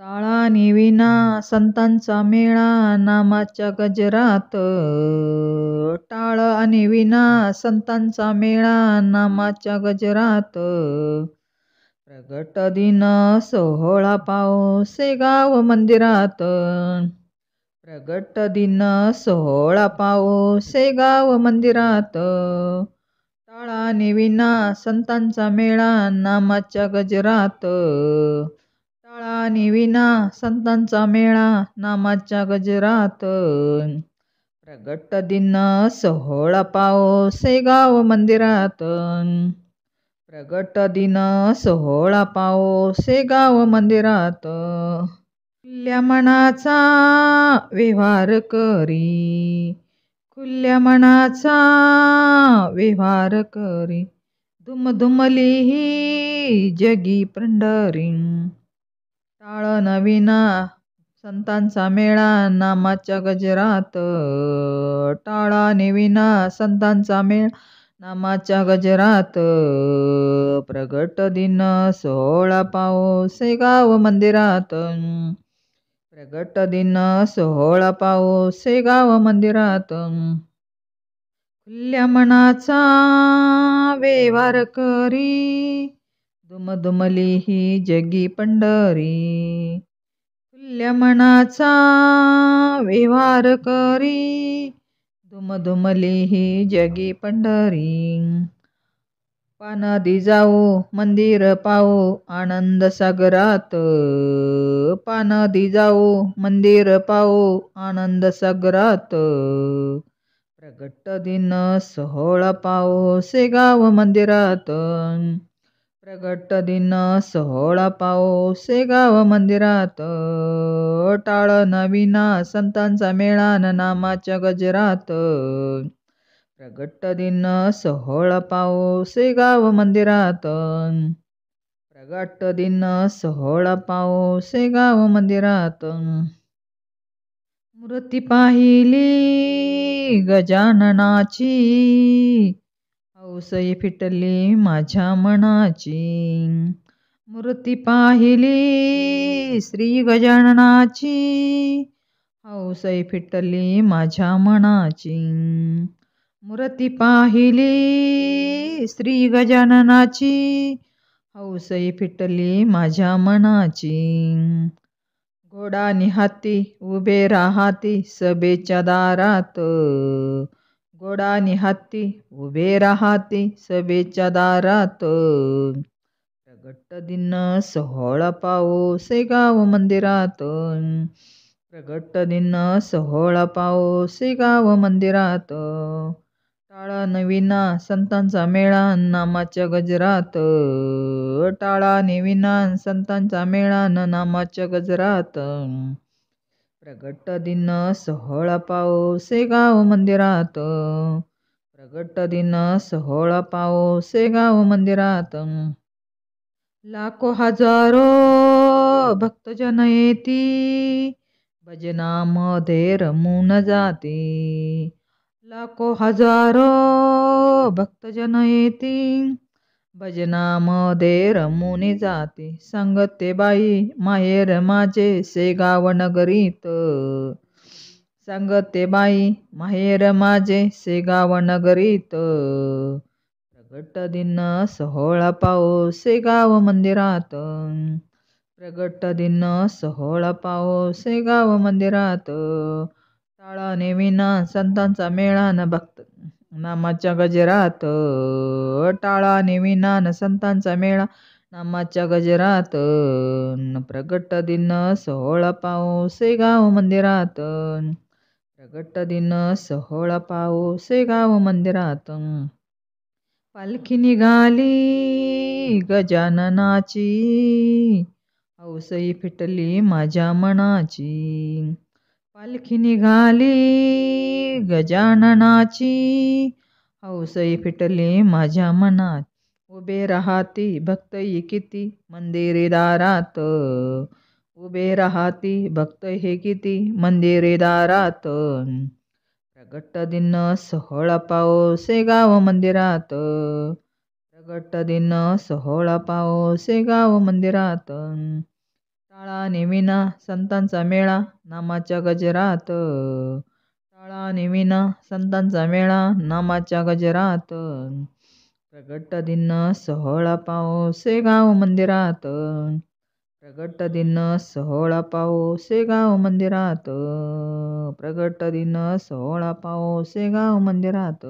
टाळानी विना संतांचा मेळा नामाच्या गजरात टाळ आणि विना संतांचा मेळा नामाच्या गजरात प्रगट दिन सोहळा पाऊस गाव मंदिरात प्रगट दिन सोहळा पाऊस गाव मंदिरात टाळाने विना संतांचा मेळा नामाच्या गजरात पाणी विना संतांचा मेळा नामाच्या गजरात प्रगट दिन सोहळा पावसे गाव मंदिरात प्रगट दिन सोहळा पावसे गाव मंदिरात खुल्या मनाचा व्यवहार करी खुल्या मनाचा व्यवहार करी धुमधुमली ही जगी पंढरी टाळ नवीना संतांचा मेळा नामाच्या गजरात टाळा निविना संतांचा मेळा नामाच्या गजरात प्रगट दिन सोहळा पाऊस गाव मंदिरात प्रगट दिन सोहळा पाऊस गाव मंदिरात खुल्या मनाचा व्यवहार करी दुमदुमली ही जगी पंढरी मनाचा व्यवहार करी दुमदुमली ही जगी पंढरी पानदी जाऊ मंदिर पाऊ आनंद सागरात पानदी जाऊ मंदिर पाऊ आनंद सागरात प्रगट दिन सोहळा पाऊ गाव मंदिरात प्रगट दिन सोहळा पाऊस गाव मंदिरात टाळ नवीना संतांचा मेळान नामाच्या गजरात प्रगट दिन सोहळा पाऊस गाव मंदिरात प्रगट दिन सोहळा पाऊस गाव मंदिरात मूर्ती पाहिली गजाननाची ठोसई फिटली माझ्या मनाची मूर्ती पाहिली श्री गजाननाची हौसई फिटली माझ्या मनाची मूर्ती पाहिली श्री गजाननाची हौसई फिटली माझ्या मनाची घोडा निहाती उभे राहाती सभेच्या दारात गोडा निहाती उभे राहाती सभेच्या दारात प्रगट दिन सोहळा पाओ गाव मंदिरात प्रगट दिन सोहळा पाओ गाव मंदिरात टाळा नवीना संतांचा मेळा नामाच्या गजरात टाळा नवीना संतांचा मेळा नामाच्या गजरात प्रगट दिन सोहळा से गाव मंदिरात प्रगट दिन सोहळा से गाव मंदिरात लाखो हजारो भक्तजन येती भजनामध्ये रमून जाती लाखो हजारो भक्तजन येती भजनामध्ये रमून जाते सांगते बाई माहेर माझे शेगाव नगरीत सांगते बाई माहेर माझे शेगाव नगरीत प्रगट दिन सोहळा पाओ शेगाव मंदिरात प्रगट दिन सोहळा पाओ शेगाव मंदिरात टाळाने विना संतांचा न भक्त नामाच्या गजरात टाळा विनान संतांचा मेळा नामाच्या गजरात प्रगट दिन सोहळा पाऊसे गाव मंदिरात प्रगट दिन सोहळा पाऊसे गाव मंदिरात पालखी निघाली गजाननाची औसई फिटली माझ्या मनाची पालखी निघाली गजाननाची हौसई फिटली माझ्या मनात उभे राहती भक्तही किती मंदिरे दारात उभे राहती भक्त हे किती मंदिरे दारात प्रगट दिन सोहळा पावसे गाव मंदिरात प्रगट दिन सोहळा पावसे गाव मंदिरात टाळा नेमिना संतांचा मेळा नामाच्या गजरात टाळा नेमिना संतांचा मेळा नामाच्या गजरात प्रगट दिन सोहळा पावसे गाव मंदिरात प्रगट दिन सोहळा पावसे गाव मंदिरात प्रगट दिन सोहळा पावसे गाव मंदिरात